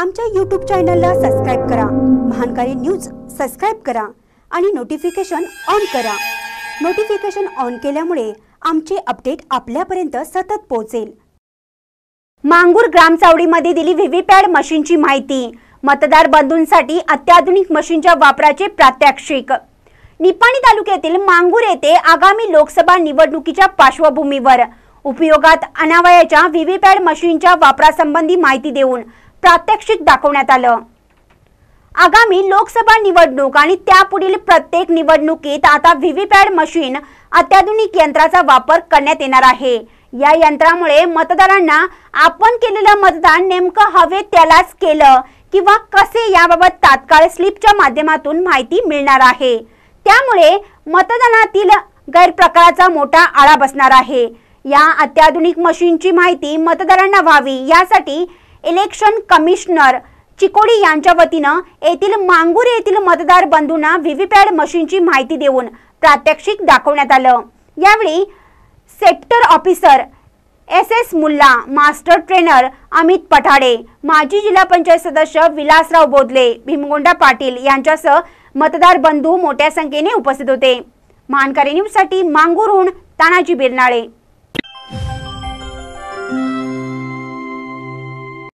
आमच्या यूट्यूब चॅनलला सबस्क्राईब करा महानकारी न्यूज सबस्क्राईब करा आणि नोटिफिकेशन ऑन करा नोटिफिकेशन ऑन केल्यामुळे आमचे अपडेट आपल्यापर्यंत सतत पोहोचेल मांगूर ग्रामचावडीमध्ये दिली व्हीव्हीपॅड मशीनची माहिती मतदार बंधूंसाठी अत्याधुनिक मशीनच्या वापराचे प्रात्यक्षिक निपाणी तालुक्यातील मांगूर येथे आगामी लोकसभा निवडणुकीच्या पार्श्वभूमीवर उपयोगात आणावयाच्या व्हीव्हीपॅड मशीनच्या वापरासंबंधी माहिती देऊन प्रात्यक्षिक दाखवण्यात आलं आगामी लोकसभा निवडणूक आणि त्यापुढील प्रत्येक निवडणुकीत आता व्हीव्हीपॅड मशीन अत्याधुनिक यंत्राचा वापर करण्यात येणार आहे या यंत्रामुळे मतदारांना आपण केलेलं मतदान नेमकं हवे त्यालाच केलं किंवा कसे याबाबत तात्काळ स्लिपच्या माध्यमातून माहिती मिळणार आहे त्यामुळे मतदानातील गैरप्रकाराचा मोठा आळा बसणार आहे या अत्याधुनिक मशीनची माहिती मतदारांना व्हावी यासाठी इलेक्शन कमिशनर चिकोडी यांच्या वतीनं येथील मांगुर येथील मतदार बंधूंना व्हीव्हीपॅट मशीनची माहिती देऊन प्रात्यक्षिक दाखवण्यात आलं यावेळी sector officer S S Mulla master trainer Amit Pathade माजी जिल्हा पंचायत सदस्य विलासराव बोधले भीमगोंडा पाटील यांच्यासह मतदार बंधू मोठ्या संख्येने उपस्थित होते मानकरी न्यूजसाठी मांगूरहून तानाजी बिरनाळे